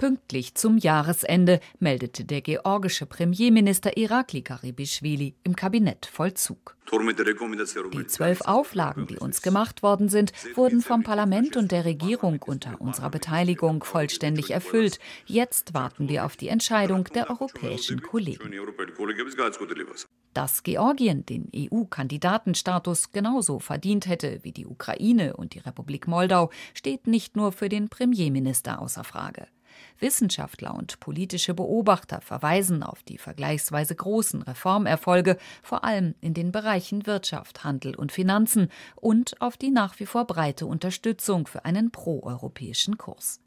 Pünktlich zum Jahresende meldete der georgische Premierminister Irakli Garibischvili im Kabinett Vollzug. Die zwölf Auflagen, die uns gemacht worden sind, wurden vom Parlament und der Regierung unter unserer Beteiligung vollständig erfüllt. Jetzt warten wir auf die Entscheidung der europäischen Kollegen. Dass Georgien den EU-Kandidatenstatus genauso verdient hätte wie die Ukraine und die Republik Moldau, steht nicht nur für den Premierminister außer Frage. Wissenschaftler und politische Beobachter verweisen auf die vergleichsweise großen Reformerfolge, vor allem in den Bereichen Wirtschaft, Handel und Finanzen, und auf die nach wie vor breite Unterstützung für einen proeuropäischen Kurs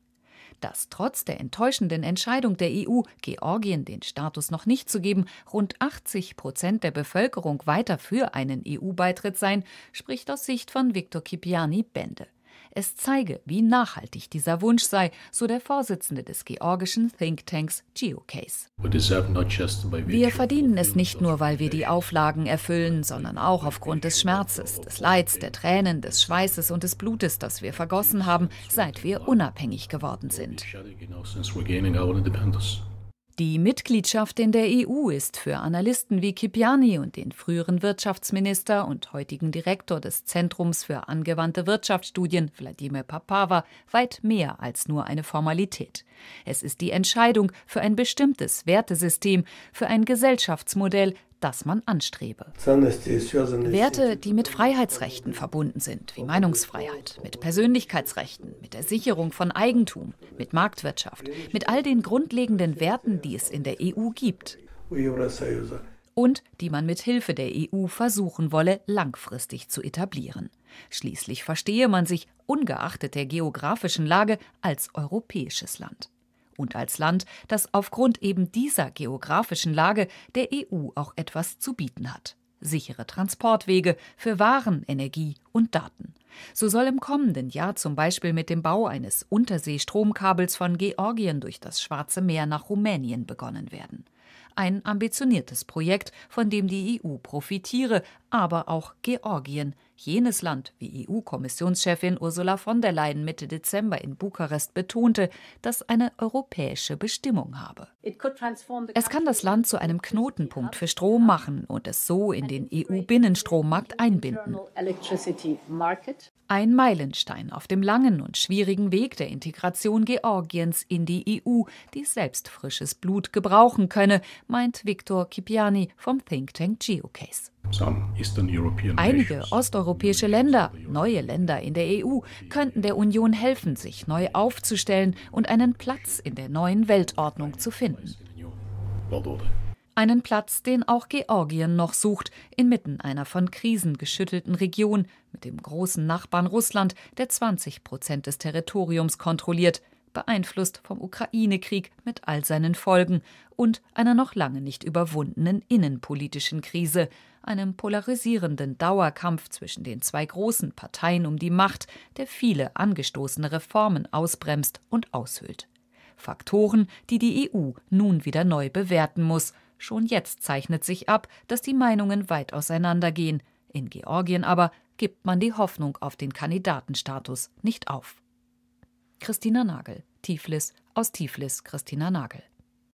dass trotz der enttäuschenden Entscheidung der EU, Georgien den Status noch nicht zu geben, rund 80 Prozent der Bevölkerung weiter für einen EU-Beitritt seien, spricht aus Sicht von Viktor Kipiani Bände. Es zeige, wie nachhaltig dieser Wunsch sei, so der Vorsitzende des georgischen Thinktanks Geocase. Wir verdienen es nicht nur, weil wir die Auflagen erfüllen, sondern auch aufgrund des Schmerzes, des Leids, der Tränen, des Schweißes und des Blutes, das wir vergossen haben, seit wir unabhängig geworden sind. Die Mitgliedschaft in der EU ist für Analysten wie Kipiani und den früheren Wirtschaftsminister und heutigen Direktor des Zentrums für angewandte Wirtschaftsstudien, Wladimir Papava, weit mehr als nur eine Formalität. Es ist die Entscheidung für ein bestimmtes Wertesystem, für ein Gesellschaftsmodell, das man anstrebe. Werte, die mit Freiheitsrechten verbunden sind, wie Meinungsfreiheit, mit Persönlichkeitsrechten, mit der Sicherung von Eigentum, mit Marktwirtschaft, mit all den grundlegenden Werten, die es in der EU gibt. Und die man mit Hilfe der EU versuchen wolle, langfristig zu etablieren. Schließlich verstehe man sich, ungeachtet der geografischen Lage, als europäisches Land und als Land, das aufgrund eben dieser geografischen Lage der EU auch etwas zu bieten hat sichere Transportwege für Waren, Energie und Daten. So soll im kommenden Jahr zum Beispiel mit dem Bau eines Unterseestromkabels von Georgien durch das Schwarze Meer nach Rumänien begonnen werden. Ein ambitioniertes Projekt, von dem die EU profitiere, aber auch Georgien, jenes Land, wie EU-Kommissionschefin Ursula von der Leyen Mitte Dezember in Bukarest betonte, das eine europäische Bestimmung habe. Es kann das Land zu einem Knotenpunkt für Strom machen und es so in den EU-Binnenstrommarkt e einbinden. Ein Meilenstein auf dem langen und schwierigen Weg der Integration Georgiens in die EU, die selbst frisches Blut gebrauchen könne, meint Viktor Kipiani vom Think Tank Geocase. Einige osteuropäische Länder, neue Länder in der EU, könnten der Union helfen, sich neu aufzustellen und einen Platz in der neuen Weltordnung zu finden. Einen Platz, den auch Georgien noch sucht, inmitten einer von Krisen geschüttelten Region mit dem großen Nachbarn Russland, der 20 Prozent des Territoriums kontrolliert beeinflusst vom Ukraine-Krieg mit all seinen Folgen und einer noch lange nicht überwundenen innenpolitischen Krise, einem polarisierenden Dauerkampf zwischen den zwei großen Parteien um die Macht, der viele angestoßene Reformen ausbremst und aushöhlt. Faktoren, die die EU nun wieder neu bewerten muss. Schon jetzt zeichnet sich ab, dass die Meinungen weit auseinandergehen. In Georgien aber gibt man die Hoffnung auf den Kandidatenstatus nicht auf. Christina Nagel, Tiflis aus Tiflis, Christina Nagel.